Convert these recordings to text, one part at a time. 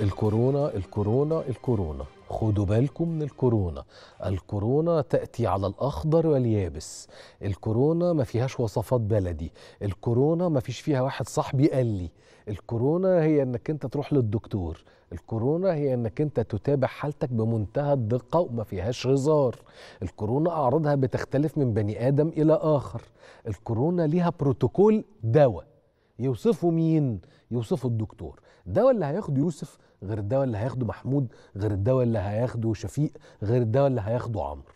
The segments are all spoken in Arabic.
الكورونا الكورونا الكورونا خدوا بالكم من الكورونا الكورونا تأتي على الأخضر واليابس الكورونا ما فيهاش وصفات بلدي الكورونا ما فيش فيها واحد صاحبي قال لي الكورونا هي انك انت تروح للدكتور الكورونا هي انك انت تتابع حالتك بمنتهى الدقة وما فيهاش هزار الكورونا أعراضها بتختلف من بني آدم إلى آخر الكورونا ليها بروتوكول دواء يوصفه مين؟ يوصفه الدكتور الدواء اللي هياخده يوسف غير الدواء اللي هياخده محمود غير الدواء اللي هياخده شفيق غير الدواء اللي هياخده عمرو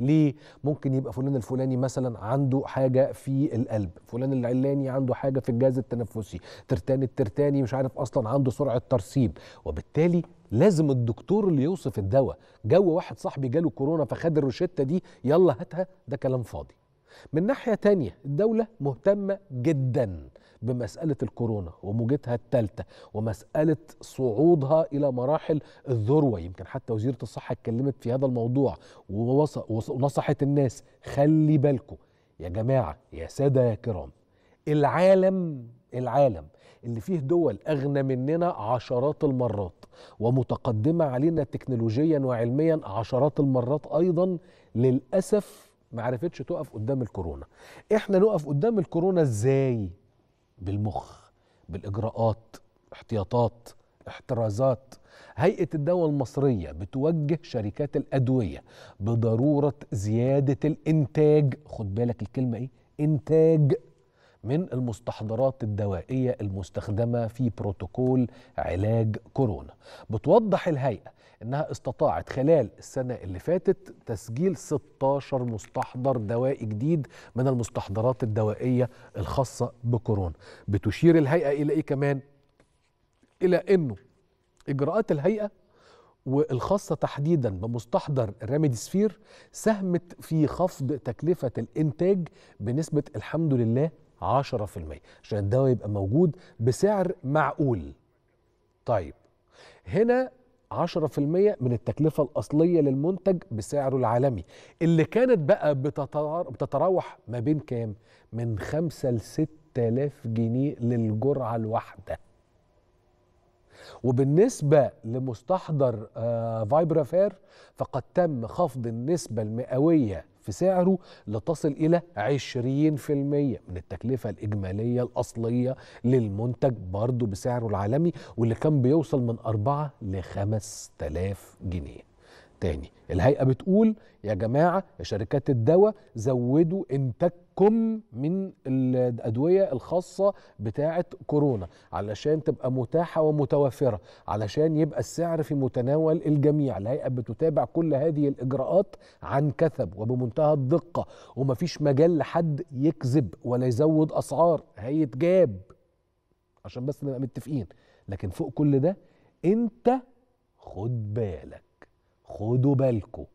ليه ممكن يبقى فلان الفلاني مثلا عنده حاجه في القلب فلان العلاني عنده حاجه في الجهاز التنفسي ترتاني الترتاني مش عارف اصلا عنده سرعه ترسيب وبالتالي لازم الدكتور اللي يوصف الدواء جو واحد صاحبي جاله كورونا فخد الروشته دي يلا هاتها ده كلام فاضي من ناحيه تانية الدوله مهتمه جدا بمسألة الكورونا وموجتها الثالثة ومسألة صعودها إلى مراحل الذروة يمكن حتى وزيرة الصحة اتكلمت في هذا الموضوع ونصحت الناس خلي بالكم يا جماعة يا سادة يا كرام العالم العالم اللي فيه دول أغنى مننا عشرات المرات ومتقدمة علينا تكنولوجيا وعلميا عشرات المرات أيضا للأسف معرفتش تقف قدام الكورونا احنا نقف قدام الكورونا ازاي بالمخ بالاجراءات احتياطات احترازات هيئه الدواء المصريه بتوجه شركات الادويه بضروره زياده الانتاج خد بالك الكلمه ايه انتاج من المستحضرات الدوائية المستخدمة في بروتوكول علاج كورونا بتوضح الهيئة انها استطاعت خلال السنه اللي فاتت تسجيل 16 مستحضر دوائي جديد من المستحضرات الدوائيه الخاصه بكورونا بتشير الهيئه الى ايه كمان الى انه اجراءات الهيئه والخاصه تحديدا بمستحضر ريميديسفير ساهمت في خفض تكلفه الانتاج بنسبه الحمد لله 10% عشان الدواء يبقى موجود بسعر معقول طيب هنا 10% من التكلفة الأصلية للمنتج بسعره العالمي اللي كانت بقى بتتراوح ما بين كام؟ من 5 ل 6000 جنيه للجرعة الواحدة وبالنسبة لمستحضر آه، فايبرافير فقد تم خفض النسبة المئوية في سعره لتصل إلى 20% من التكلفة الإجمالية الأصلية للمنتج برضه بسعره العالمي واللي كان بيوصل من 4 ل 5000 جنيه تاني الهيئة بتقول يا جماعة يا شركات الدواء زودوا انتاجكم من الأدوية الخاصة بتاعة كورونا علشان تبقى متاحة ومتوفرة علشان يبقى السعر في متناول الجميع الهيئة بتتابع كل هذه الإجراءات عن كثب وبمنتهى الدقة ومفيش مجال لحد يكذب ولا يزود أسعار هيتجاب عشان بس نبقى متفقين لكن فوق كل ده انت خد بالك خدوا بالكم